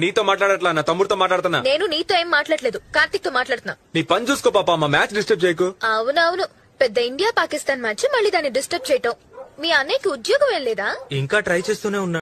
నీతో మాట్లాడట్లా నా తమ్ముడితో మాట్లాడుతున్నా నేను నీతో ఏం మాట్లాడలేదు కార్తిక్ తో మాట్లాడుతున్నా నీ పని చూసుకో పాప మా మ్యాచ్ డిస్టర్బ్ చేయకు అవునవును పెద్ద ఇండియా పాకిస్తాన్ మ్యాచ్ మళ్ళీ దాన్ని డిస్టర్బ్ చేయటం మీ అన్నయ్యకి ఉద్యోగం వెళ్ళలేదా ఇంకా ట్రై చేస్తూనే ఉన్నా